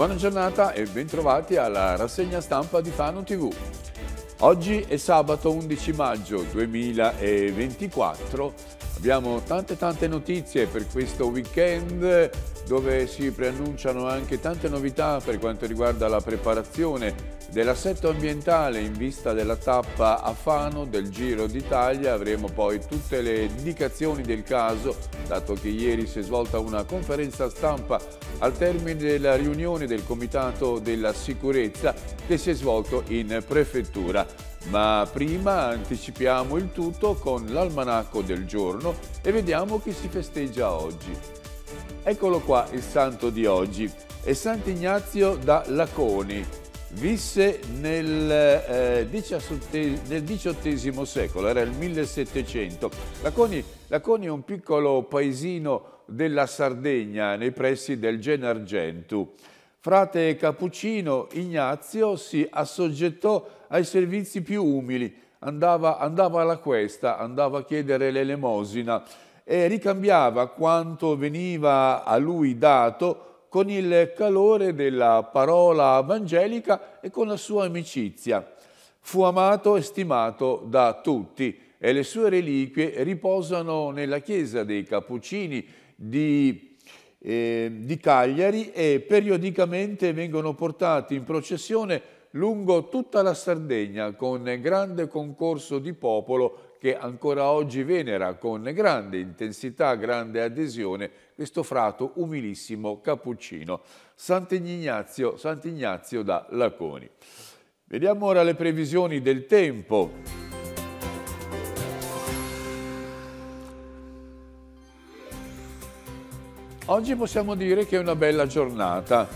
Buona giornata e bentrovati alla rassegna stampa di Fano TV. Oggi è sabato 11 maggio 2024, abbiamo tante tante notizie per questo weekend dove si preannunciano anche tante novità per quanto riguarda la preparazione dell'assetto ambientale in vista della tappa a Fano del Giro d'Italia. Avremo poi tutte le indicazioni del caso, dato che ieri si è svolta una conferenza stampa al termine della riunione del Comitato della Sicurezza che si è svolto in prefettura. Ma prima anticipiamo il tutto con l'almanacco del giorno e vediamo chi si festeggia oggi. Eccolo qua il santo di oggi, è Sant'Ignazio da Laconi. Visse nel, eh, nel, XVIII secolo, era il 1700. Laconi, Laconi è un piccolo paesino della Sardegna, nei pressi del Genargentu. Frate Cappuccino, Ignazio si assoggettò ai servizi più umili, andava, andava alla questa, andava a chiedere l'elemosina, e ricambiava quanto veniva a lui dato con il calore della parola evangelica e con la sua amicizia. Fu amato e stimato da tutti e le sue reliquie riposano nella chiesa dei Cappuccini di, eh, di Cagliari e periodicamente vengono portati in processione lungo tutta la Sardegna con grande concorso di popolo che ancora oggi venera con grande intensità, grande adesione, questo frato umilissimo cappuccino, Sant'Ignazio, Sant'Ignazio da Laconi. Vediamo ora le previsioni del tempo. Oggi possiamo dire che è una bella giornata.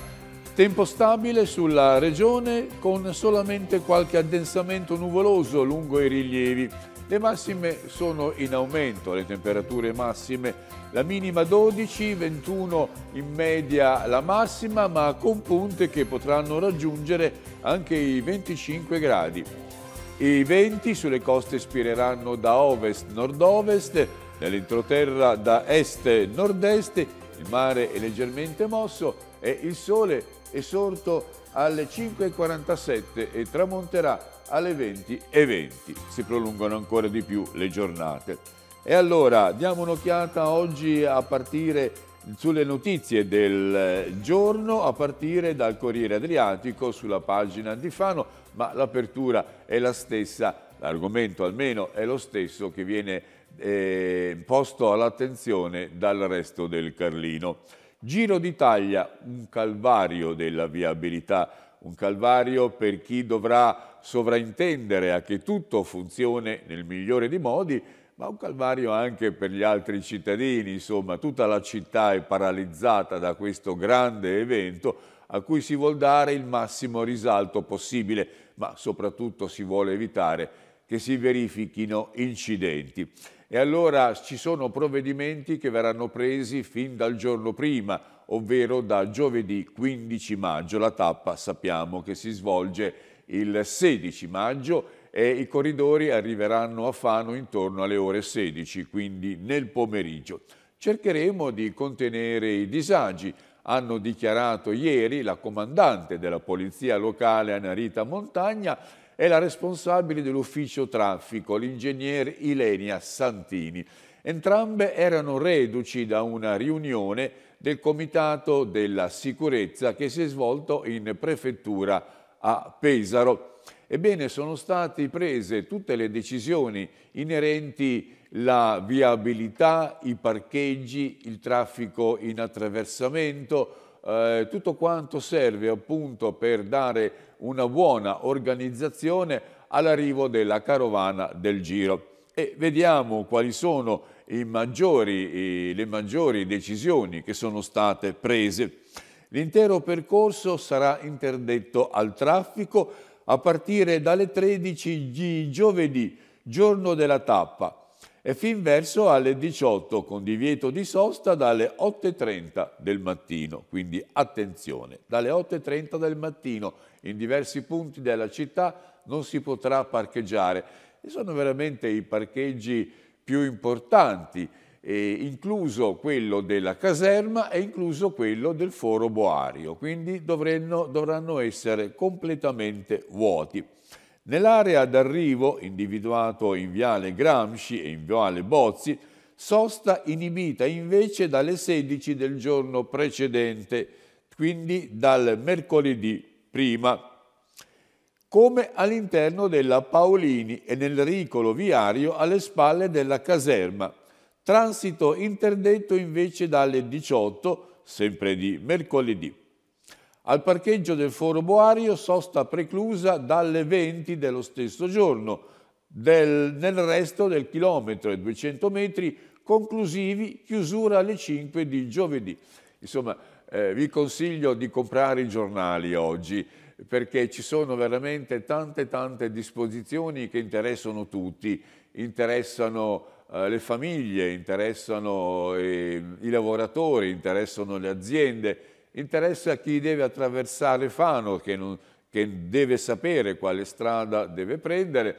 Tempo stabile sulla regione con solamente qualche addensamento nuvoloso lungo i rilievi. Le massime sono in aumento, le temperature massime, la minima 12, 21 in media la massima, ma con punte che potranno raggiungere anche i 25 gradi. I venti sulle coste spireranno da ovest-nord-ovest, nell'entroterra da est-nord-est, il mare è leggermente mosso e il sole è sorto alle 5.47 e tramonterà alle 20.20. 20. Si prolungano ancora di più le giornate. E allora diamo un'occhiata oggi a partire sulle notizie del eh, giorno a partire dal Corriere Adriatico sulla pagina di Fano, ma l'apertura è la stessa, l'argomento almeno è lo stesso che viene eh, posto all'attenzione dal resto del Carlino. Giro d'Italia, un calvario della viabilità, un calvario per chi dovrà sovraintendere a che tutto funzioni nel migliore dei modi, ma un calvario anche per gli altri cittadini, insomma, tutta la città è paralizzata da questo grande evento a cui si vuol dare il massimo risalto possibile, ma soprattutto si vuole evitare che si verifichino incidenti. E allora ci sono provvedimenti che verranno presi fin dal giorno prima, ovvero da giovedì 15 maggio. La tappa sappiamo che si svolge il 16 maggio e i corridori arriveranno a Fano intorno alle ore 16, quindi nel pomeriggio. Cercheremo di contenere i disagi, hanno dichiarato ieri la comandante della Polizia Locale Anarita Montagna e la responsabile dell'ufficio traffico, l'ingegner Ilenia Santini. Entrambe erano reduci da una riunione del Comitato della Sicurezza che si è svolto in prefettura a Pesaro. Ebbene, sono state prese tutte le decisioni inerenti alla viabilità, i parcheggi, il traffico in attraversamento, eh, tutto quanto serve appunto per dare una buona organizzazione all'arrivo della carovana del Giro. E vediamo quali sono maggiori, le maggiori decisioni che sono state prese. L'intero percorso sarà interdetto al traffico a partire dalle 13 di giovedì, giorno della tappa, e fin verso alle 18 con divieto di sosta dalle 8.30 del mattino. Quindi attenzione, dalle 8.30 del mattino in diversi punti della città non si potrà parcheggiare. E sono veramente i parcheggi più importanti eh, incluso quello della caserma e incluso quello del foro boario, quindi dovranno, dovranno essere completamente vuoti. Nell'area d'arrivo, individuato in viale Gramsci e in viale Bozzi, sosta inibita invece dalle 16 del giorno precedente, quindi dal mercoledì prima, come all'interno della Paolini e nel ricolo viario alle spalle della caserma, Transito interdetto invece dalle 18, sempre di mercoledì. Al parcheggio del Foro Boario sosta preclusa dalle 20 dello stesso giorno, del, nel resto del chilometro e 200 metri conclusivi chiusura alle 5 di giovedì. Insomma, eh, vi consiglio di comprare i giornali oggi perché ci sono veramente tante tante disposizioni che interessano tutti, interessano eh, le famiglie, interessano i lavoratori, interessano le aziende, interessa chi deve attraversare Fano, che, non, che deve sapere quale strada deve prendere,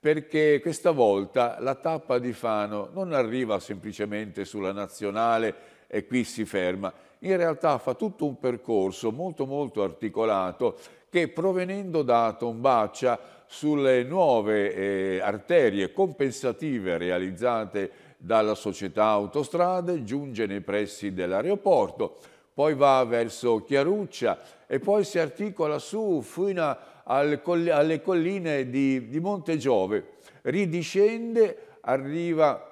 perché questa volta la tappa di Fano non arriva semplicemente sulla nazionale e qui si ferma. In realtà fa tutto un percorso molto molto articolato che provenendo da Tombaccia sulle nuove eh, arterie compensative realizzate dalla società Autostrade, giunge nei pressi dell'aeroporto, poi va verso Chiaruccia e poi si articola su fino al, alle colline di, di Giove, ridiscende, arriva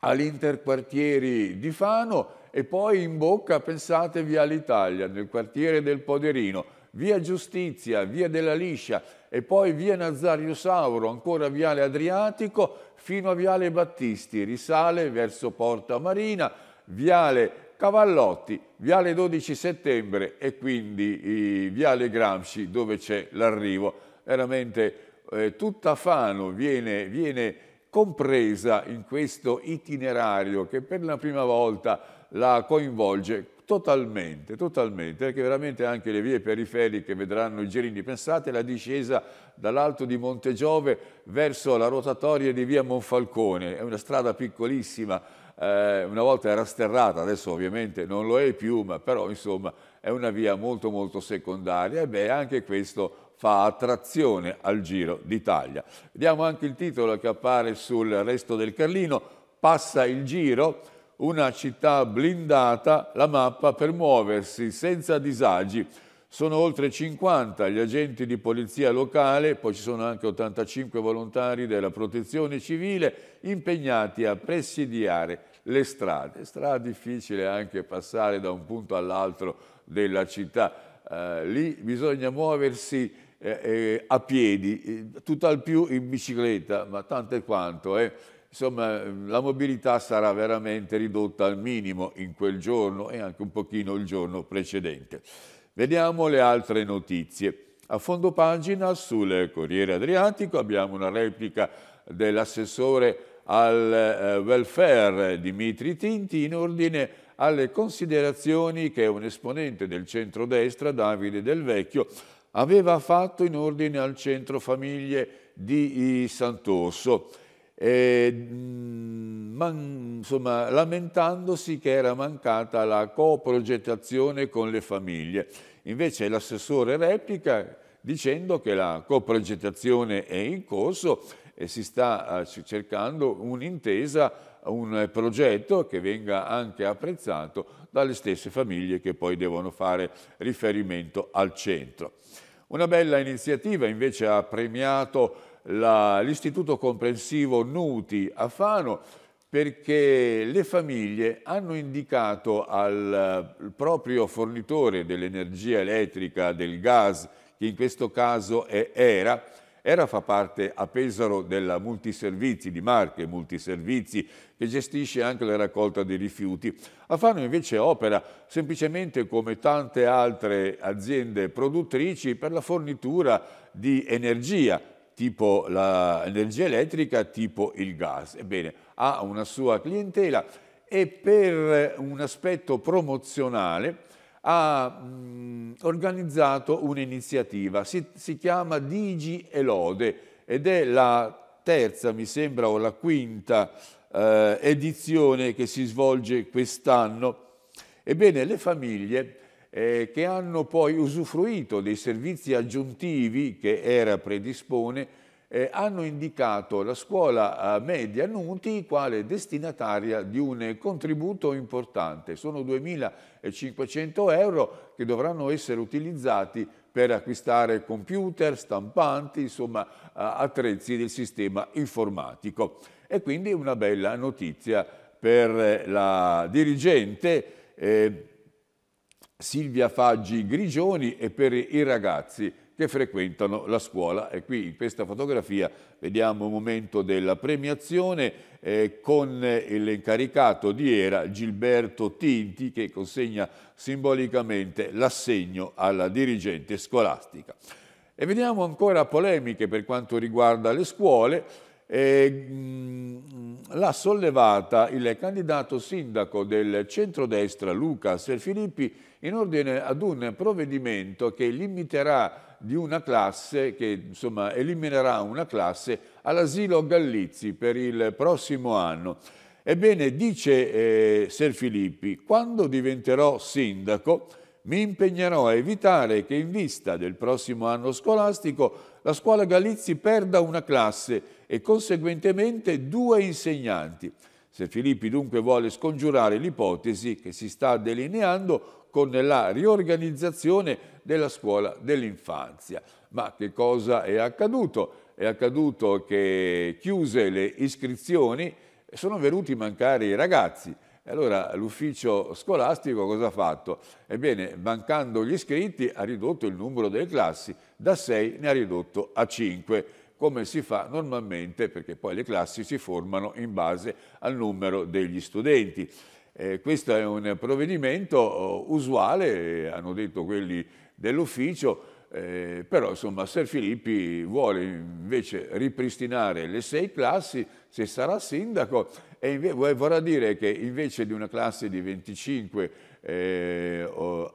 all'interquartieri di Fano e poi in bocca, pensatevi all'Italia, nel quartiere del Poderino, via Giustizia, via della Liscia e poi via Nazario Sauro, ancora viale Adriatico, fino a viale Battisti, risale verso Porta Marina, viale Cavallotti, viale 12 settembre e quindi viale Gramsci dove c'è l'arrivo. Veramente eh, tutta Fano viene, viene compresa in questo itinerario che per la prima volta la coinvolge Totalmente, totalmente, perché veramente anche le vie periferiche vedranno i girini. Pensate alla discesa dall'alto di Montegiove verso la rotatoria di via Monfalcone, è una strada piccolissima, eh, una volta era sterrata, adesso ovviamente non lo è più, ma però insomma è una via molto molto secondaria e beh anche questo fa attrazione al Giro d'Italia. Vediamo anche il titolo che appare sul resto del Carlino, passa il giro, una città blindata, la mappa per muoversi senza disagi. Sono oltre 50 gli agenti di polizia locale, poi ci sono anche 85 volontari della protezione civile impegnati a presidiare le strade. Sarà difficile anche passare da un punto all'altro della città. Eh, lì bisogna muoversi eh, eh, a piedi, eh, tutto al più in bicicletta, ma tanto è quanto. Eh insomma la mobilità sarà veramente ridotta al minimo in quel giorno e anche un pochino il giorno precedente. Vediamo le altre notizie. A fondo pagina sul Corriere Adriatico abbiamo una replica dell'assessore al eh, welfare Dimitri Tinti in ordine alle considerazioni che un esponente del centrodestra, Davide Del Vecchio, aveva fatto in ordine al centro famiglie di Sant'Orso eh, man, insomma, lamentandosi che era mancata la coprogettazione con le famiglie. Invece l'assessore replica dicendo che la coprogettazione è in corso e si sta eh, cercando un'intesa, un progetto che venga anche apprezzato dalle stesse famiglie che poi devono fare riferimento al centro. Una bella iniziativa invece ha premiato l'istituto comprensivo Nuti a Fano perché le famiglie hanno indicato al eh, proprio fornitore dell'energia elettrica, del gas, che in questo caso è ERA, ERA fa parte a Pesaro della Multiservizi di Marche, Multiservizi, che gestisce anche la raccolta dei rifiuti. A Fano invece opera semplicemente come tante altre aziende produttrici per la fornitura di energia tipo l'energia elettrica, tipo il gas. Ebbene, ha una sua clientela e per un aspetto promozionale ha mh, organizzato un'iniziativa, si, si chiama Digi Elode ed è la terza, mi sembra, o la quinta eh, edizione che si svolge quest'anno. Ebbene, le famiglie eh, che hanno poi usufruito dei servizi aggiuntivi che ERA predispone, eh, hanno indicato la scuola eh, media Nuti quale destinataria di un contributo importante. Sono 2.500 euro che dovranno essere utilizzati per acquistare computer, stampanti, insomma attrezzi del sistema informatico. E quindi una bella notizia per la dirigente eh, Silvia Faggi Grigioni e per i ragazzi che frequentano la scuola. E qui in questa fotografia vediamo il momento della premiazione eh, con l'incaricato di era Gilberto Tinti che consegna simbolicamente l'assegno alla dirigente scolastica. E vediamo ancora polemiche per quanto riguarda le scuole. Eh, l'ha sollevata il candidato sindaco del centrodestra Luca Serfilippi in ordine ad un provvedimento che limiterà di una classe, che insomma eliminerà una classe all'asilo Gallizzi per il prossimo anno. Ebbene, dice eh, Filippi, quando diventerò sindaco mi impegnerò a evitare che in vista del prossimo anno scolastico la scuola Galizzi perda una classe e conseguentemente due insegnanti. Se Filippi dunque vuole scongiurare l'ipotesi che si sta delineando con la riorganizzazione della scuola dell'infanzia. Ma che cosa è accaduto? È accaduto che chiuse le iscrizioni sono venuti a mancare i ragazzi. E allora l'ufficio scolastico cosa ha fatto? Ebbene, mancando gli iscritti ha ridotto il numero delle classi, da 6 ne ha ridotto a 5 come si fa normalmente, perché poi le classi si formano in base al numero degli studenti. Eh, questo è un provvedimento eh, usuale, hanno detto quelli dell'ufficio, eh, però insomma Ser Filippi vuole invece ripristinare le sei classi se sarà sindaco e vorrà dire che invece di una classe di 25 eh,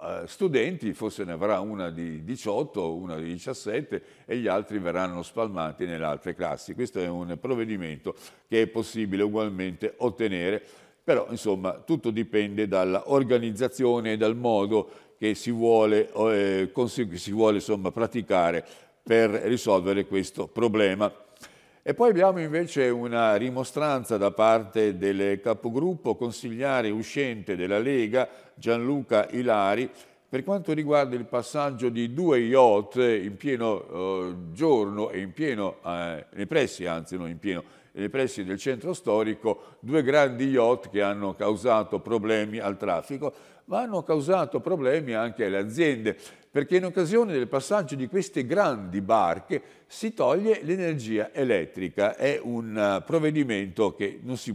eh, studenti forse ne avrà una di 18, una di 17 e gli altri verranno spalmati nelle altre classi. Questo è un provvedimento che è possibile ugualmente ottenere, però insomma tutto dipende dall'organizzazione e dal modo che si vuole, eh, si vuole insomma, praticare per risolvere questo problema. E poi abbiamo invece una rimostranza da parte del capogruppo consigliare uscente della Lega, Gianluca Ilari, per quanto riguarda il passaggio di due yacht in pieno eh, giorno e in pieno, eh, nei pressi, anzi non in pieno, nei pressi del centro storico, due grandi yacht che hanno causato problemi al traffico ma hanno causato problemi anche alle aziende, perché in occasione del passaggio di queste grandi barche si toglie l'energia elettrica, è un eh, provvedimento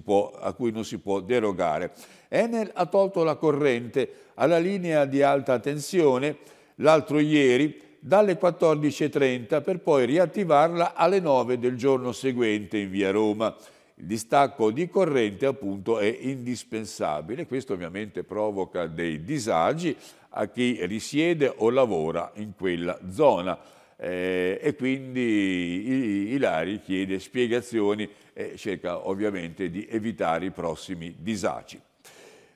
può, a cui non si può derogare. Enel ha tolto la corrente alla linea di alta tensione l'altro ieri dalle 14.30 per poi riattivarla alle 9 del giorno seguente in via Roma il distacco di corrente appunto è indispensabile. Questo ovviamente provoca dei disagi a chi risiede o lavora in quella zona. Eh, e quindi Ilari chiede spiegazioni e cerca ovviamente di evitare i prossimi disagi.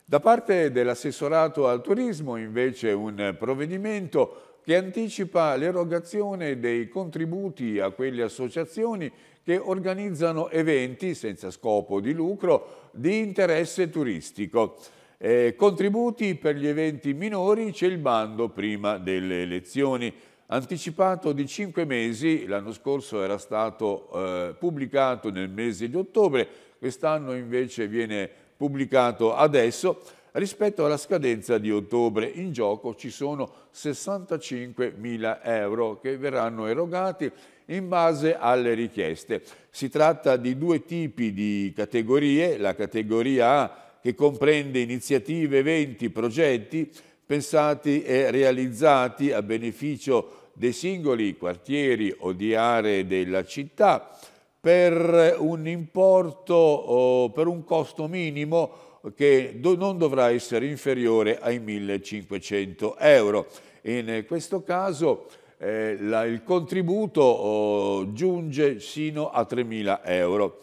Da parte dell'assessorato al turismo invece un provvedimento che anticipa l'erogazione dei contributi a quelle associazioni che organizzano eventi senza scopo di lucro di interesse turistico. Eh, contributi per gli eventi minori c'è il bando prima delle elezioni. Anticipato di 5 mesi, l'anno scorso era stato eh, pubblicato nel mese di ottobre, quest'anno invece viene pubblicato adesso rispetto alla scadenza di ottobre. In gioco ci sono 65 mila euro che verranno erogati in base alle richieste. Si tratta di due tipi di categorie, la categoria A che comprende iniziative, eventi, progetti pensati e realizzati a beneficio dei singoli quartieri o di aree della città per un importo, per un costo minimo che do non dovrà essere inferiore ai 1.500 euro. In questo caso eh, la, il contributo oh, giunge sino a 3.000 euro.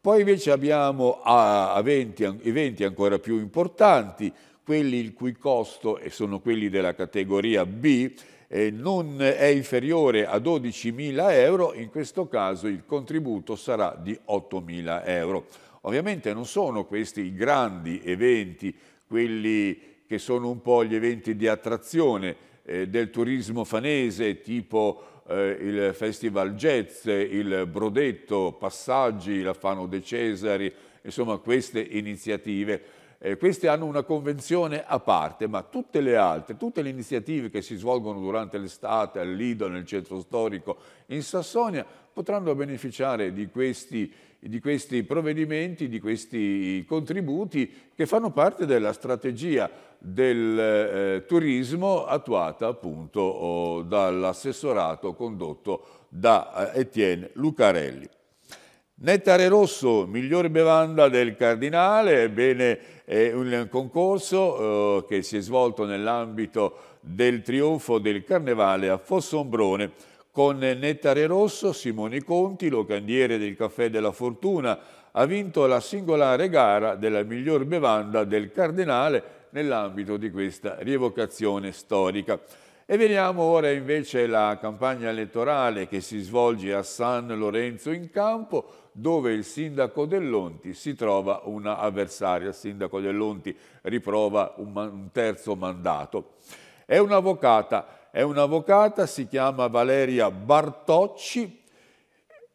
Poi invece abbiamo eventi, eventi ancora più importanti, quelli il cui costo, e sono quelli della categoria B, eh, non è inferiore a 12.000 euro, in questo caso il contributo sarà di 8.000 euro. Ovviamente non sono questi i grandi eventi, quelli che sono un po' gli eventi di attrazione eh, del turismo fanese, tipo eh, il Festival Jazz, il Brodetto, Passaggi, la Fano de Cesari, insomma queste iniziative. Eh, queste hanno una convenzione a parte, ma tutte le altre, tutte le iniziative che si svolgono durante l'estate al Lido, nel centro storico, in Sassonia, potranno beneficiare di questi di questi provvedimenti, di questi contributi che fanno parte della strategia del eh, turismo attuata appunto oh, dall'assessorato condotto da eh, Etienne Lucarelli. Nettare Rosso, migliore bevanda del Cardinale, ebbene è un concorso eh, che si è svolto nell'ambito del trionfo del Carnevale a Fossombrone con Nettare Rosso, Simone Conti, locandiere del Caffè della Fortuna, ha vinto la singolare gara della miglior bevanda del Cardenale nell'ambito di questa rievocazione storica. E veniamo ora invece alla campagna elettorale che si svolge a San Lorenzo in Campo, dove il sindaco Dell'Onti si trova una avversaria. Il sindaco Dell'Onti riprova un, un terzo mandato. È un'avvocata è un'avvocata, si chiama Valeria Bartocci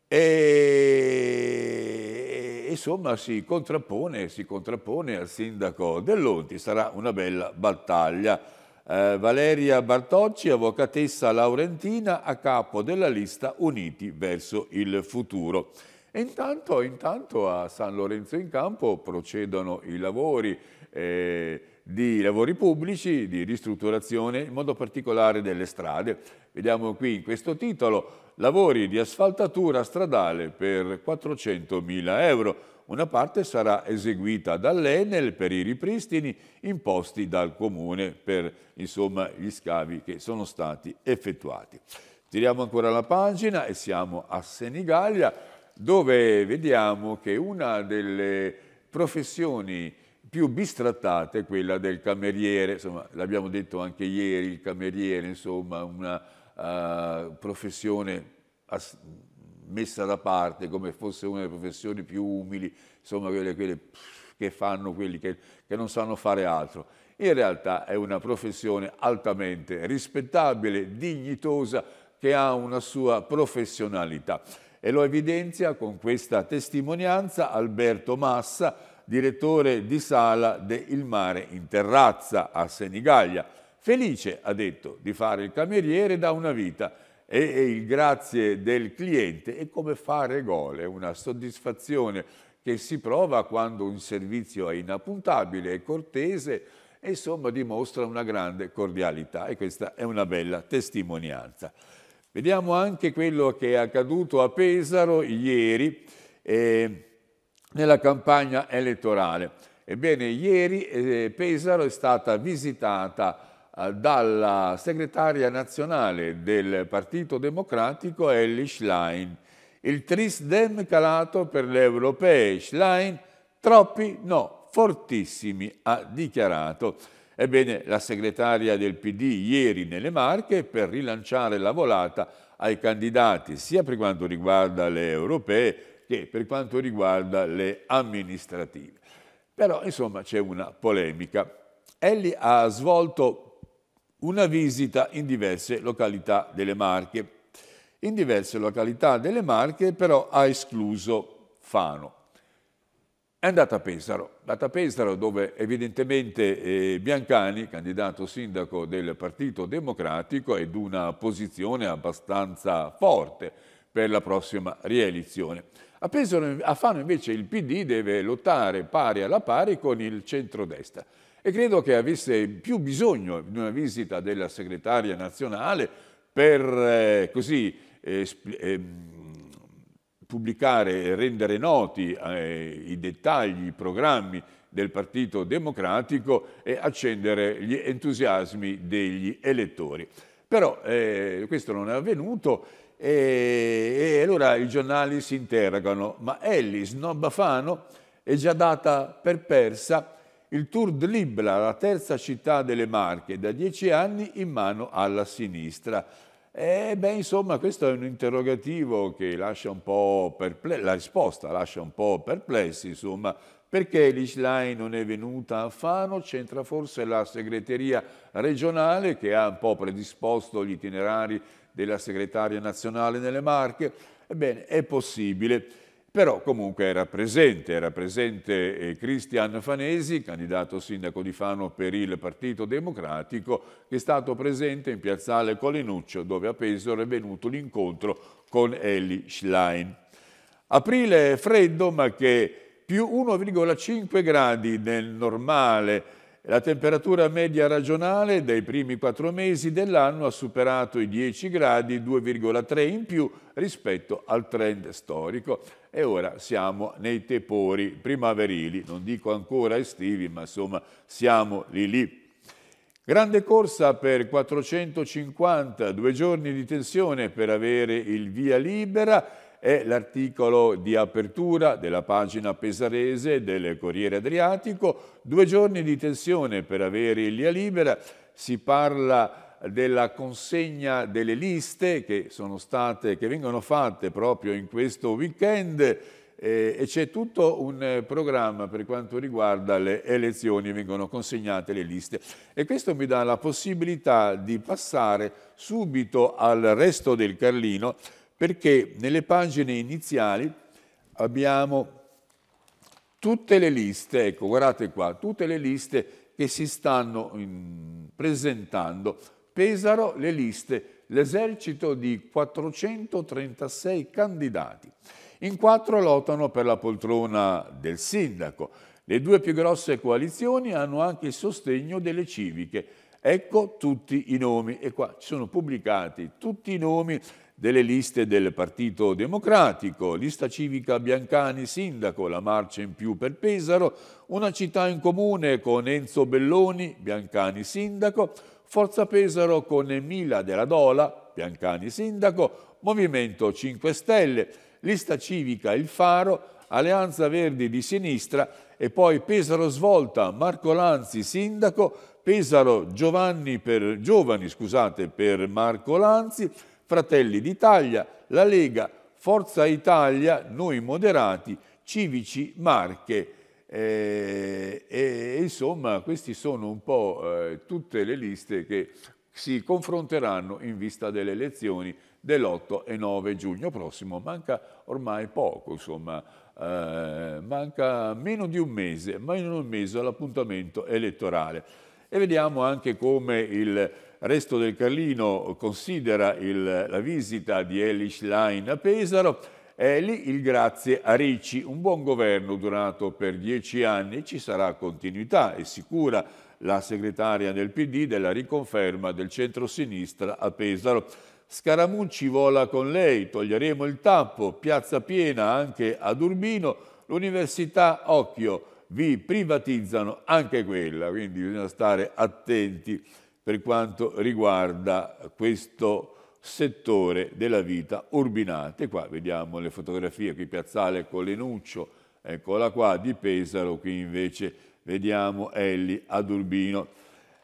e insomma si contrappone, si contrappone al sindaco Dell'Onti, sarà una bella battaglia. Eh, Valeria Bartocci, avvocatessa laurentina a capo della lista Uniti verso il futuro. E intanto, intanto a San Lorenzo in Campo procedono i lavori eh, di lavori pubblici, di ristrutturazione, in modo particolare delle strade. Vediamo qui in questo titolo lavori di asfaltatura stradale per 400.000 euro. Una parte sarà eseguita dall'Enel per i ripristini imposti dal Comune per insomma, gli scavi che sono stati effettuati. Tiriamo ancora la pagina e siamo a Senigallia dove vediamo che una delle professioni più bistrattata è quella del cameriere, insomma l'abbiamo detto anche ieri, il cameriere insomma una uh, professione messa da parte come fosse una delle professioni più umili, insomma quelle, quelle che fanno quelli che, che non sanno fare altro. In realtà è una professione altamente rispettabile, dignitosa, che ha una sua professionalità e lo evidenzia con questa testimonianza Alberto Massa, direttore di sala de Il mare in terrazza a Senigallia. Felice, ha detto, di fare il cameriere da una vita e, e il grazie del cliente è come fare gole, una soddisfazione che si prova quando un servizio è inappuntabile e cortese e insomma dimostra una grande cordialità e questa è una bella testimonianza. Vediamo anche quello che è accaduto a Pesaro ieri. Eh, nella campagna elettorale. Ebbene, ieri eh, Pesaro è stata visitata eh, dalla segretaria nazionale del Partito Democratico Ellie Schlein. Il Trisdem calato per le europee. Schlein, troppi no, fortissimi, ha dichiarato. Ebbene, la segretaria del PD ieri nelle Marche per rilanciare la volata ai candidati sia per quanto riguarda le europee che per quanto riguarda le amministrative. Però insomma c'è una polemica. Elli ha svolto una visita in diverse località delle Marche. In diverse località delle Marche però ha escluso Fano. È andata a Pesaro, andata a Pesaro dove evidentemente eh, Biancani, candidato sindaco del Partito Democratico, è di una posizione abbastanza forte per la prossima rielezione. A, Pesaro, a Fano invece il PD deve lottare pari alla pari con il centrodestra e credo che avesse più bisogno di una visita della segretaria nazionale per eh, così eh, pubblicare e rendere noti eh, i dettagli, i programmi del Partito Democratico e accendere gli entusiasmi degli elettori. Però eh, questo non è avvenuto e, e allora i giornali si interrogano, ma Ellis, no Bafano, è già data per persa il Tour de Libra, la terza città delle Marche, da dieci anni in mano alla sinistra. E beh, insomma, questo è un interrogativo che lascia un po' perplessi, la risposta lascia un po' perplessi, insomma, perché l'Islai non è venuta a Fano? C'entra forse la segreteria regionale che ha un po' predisposto gli itinerari della segretaria nazionale nelle Marche. Ebbene, è possibile, però comunque era presente, era presente eh, Cristian Fanesi, candidato sindaco di Fano per il Partito Democratico, che è stato presente in piazzale Colinuccio, dove a Pesaro è venuto l'incontro con Eli Schlein. Aprile freddo, ma che più 1,5 gradi nel normale la temperatura media ragionale dei primi quattro mesi dell'anno ha superato i 10 gradi, 2,3 in più rispetto al trend storico. E ora siamo nei tepori primaverili, non dico ancora estivi, ma insomma siamo lì lì. Grande corsa per 450, due giorni di tensione per avere il via libera è l'articolo di apertura della pagina pesarese del Corriere Adriatico, due giorni di tensione per avere il via libera, si parla della consegna delle liste che, sono state, che vengono fatte proprio in questo weekend eh, e c'è tutto un programma per quanto riguarda le elezioni, vengono consegnate le liste e questo mi dà la possibilità di passare subito al resto del Carlino perché nelle pagine iniziali abbiamo tutte le liste, ecco guardate qua, tutte le liste che si stanno in, mm, presentando. Pesaro le liste, l'esercito di 436 candidati. In quattro lottano per la poltrona del sindaco. Le due più grosse coalizioni hanno anche il sostegno delle civiche. Ecco tutti i nomi e qua ci sono pubblicati tutti i nomi delle liste del Partito Democratico, lista civica Biancani sindaco, la marcia in più per Pesaro, una città in comune con Enzo Belloni, Biancani sindaco, Forza Pesaro con Emila della Dola, Biancani sindaco, Movimento 5 Stelle, lista civica Il Faro, Alleanza Verdi di sinistra e poi Pesaro Svolta, Marco Lanzi sindaco, Pesaro Giovanni per, Giovani scusate, per Marco Lanzi, Fratelli d'Italia, la Lega, Forza Italia, Noi Moderati, Civici Marche. Eh, e, insomma queste sono un po' eh, tutte le liste che si confronteranno in vista delle elezioni dell'8 e 9 giugno prossimo. Manca ormai poco, insomma, eh, manca meno di un mese, meno di un mese all'appuntamento elettorale. E vediamo anche come il Resto del Carlino considera il, la visita di Eli Schlein a Pesaro e lì il grazie a Ricci, un buon governo durato per dieci anni, ci sarà continuità, è sicura la segretaria del PD della riconferma del centrosinistra a Pesaro. Scaramucci vola con lei, toglieremo il tappo, piazza piena anche ad Urbino, l'università occhio, vi privatizzano anche quella, quindi bisogna stare attenti per quanto riguarda questo settore della vita urbinata. qua vediamo le fotografie, qui Piazzale Colenuccio, eccola qua, di Pesaro, qui invece vediamo Elli ad Urbino.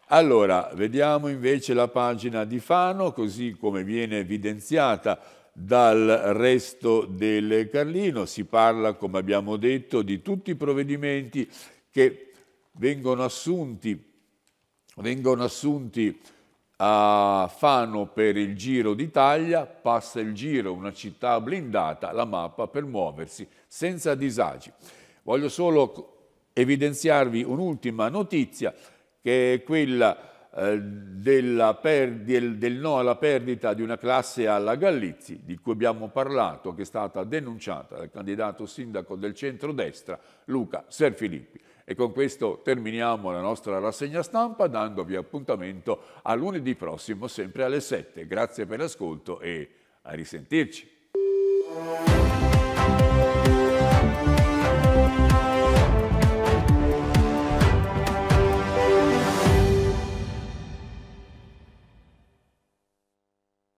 Allora, vediamo invece la pagina di Fano, così come viene evidenziata dal resto del Carlino. Si parla, come abbiamo detto, di tutti i provvedimenti che vengono assunti vengono assunti a Fano per il Giro d'Italia, passa il Giro, una città blindata, la mappa per muoversi senza disagi. Voglio solo evidenziarvi un'ultima notizia che è quella eh, del, del no alla perdita di una classe alla Gallizzi, di cui abbiamo parlato, che è stata denunciata dal candidato sindaco del centrodestra Luca Serfilippi. E con questo terminiamo la nostra rassegna stampa dandovi appuntamento a lunedì prossimo sempre alle 7. Grazie per l'ascolto e a risentirci.